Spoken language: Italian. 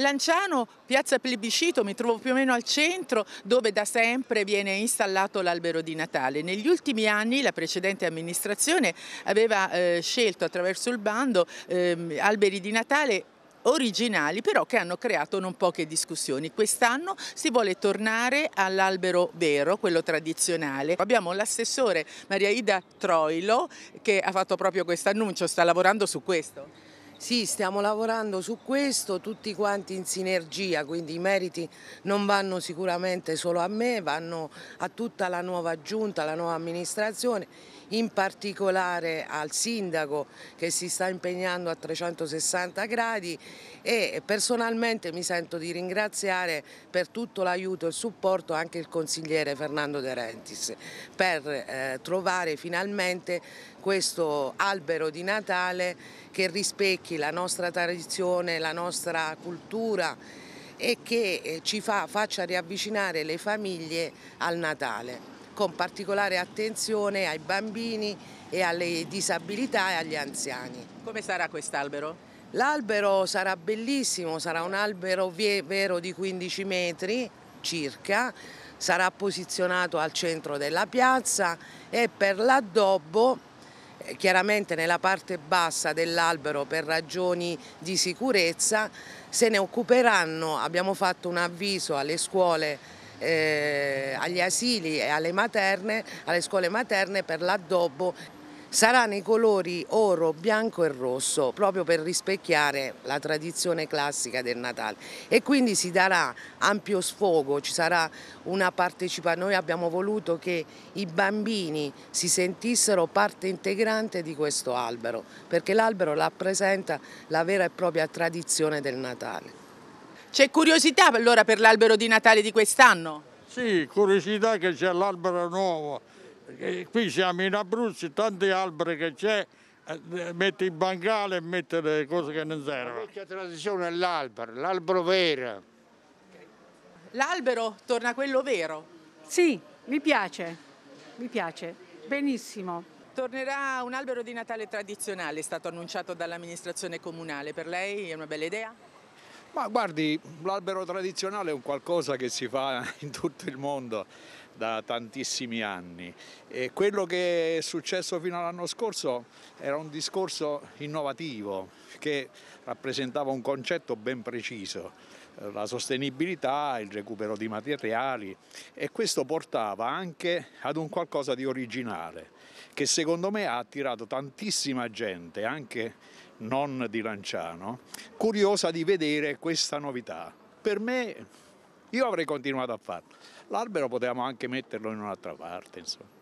Lanciano, piazza Plebiscito, mi trovo più o meno al centro dove da sempre viene installato l'albero di Natale. Negli ultimi anni la precedente amministrazione aveva eh, scelto attraverso il bando eh, alberi di Natale originali però che hanno creato non poche discussioni. Quest'anno si vuole tornare all'albero vero, quello tradizionale. Abbiamo l'assessore Maria Ida Troilo che ha fatto proprio questo annuncio, sta lavorando su questo. Sì, stiamo lavorando su questo, tutti quanti in sinergia, quindi i meriti non vanno sicuramente solo a me, vanno a tutta la nuova giunta, la nuova amministrazione, in particolare al sindaco che si sta impegnando a 360 gradi e personalmente mi sento di ringraziare per tutto l'aiuto e il supporto anche il consigliere Fernando De Rentis per eh, trovare finalmente questo albero di Natale che rispecchia vecchi, la nostra tradizione, la nostra cultura e che eh, ci fa, faccia riavvicinare le famiglie al Natale con particolare attenzione ai bambini e alle disabilità e agli anziani. Come sarà quest'albero? L'albero sarà bellissimo, sarà un albero vero di 15 metri circa, sarà posizionato al centro della piazza e per l'addobbo chiaramente nella parte bassa dell'albero per ragioni di sicurezza, se ne occuperanno, abbiamo fatto un avviso alle scuole, eh, agli asili e alle, materne, alle scuole materne per l'addobbo sarà nei colori oro, bianco e rosso, proprio per rispecchiare la tradizione classica del Natale e quindi si darà ampio sfogo, ci sarà una partecipazione, noi abbiamo voluto che i bambini si sentissero parte integrante di questo albero, perché l'albero rappresenta la vera e propria tradizione del Natale. C'è curiosità allora per l'albero di Natale di quest'anno? Sì, curiosità che c'è l'albero nuovo eh, qui siamo in Abruzzo, tanti alberi che c'è, eh, metti in bancale e metti le cose che non servono. La vecchia tradizione è l'albero, l'albero vero. L'albero torna quello vero? Sì, mi piace, mi piace, benissimo. Tornerà un albero di Natale tradizionale, è stato annunciato dall'amministrazione comunale, per lei è una bella idea? Ma guardi, l'albero tradizionale è un qualcosa che si fa in tutto il mondo, da tantissimi anni. E quello che è successo fino all'anno scorso era un discorso innovativo che rappresentava un concetto ben preciso, eh, la sostenibilità, il recupero di materiali e questo portava anche ad un qualcosa di originale che secondo me ha attirato tantissima gente, anche non di Lanciano, curiosa di vedere questa novità. Per me io avrei continuato a farlo. L'albero potevamo anche metterlo in un'altra parte, insomma.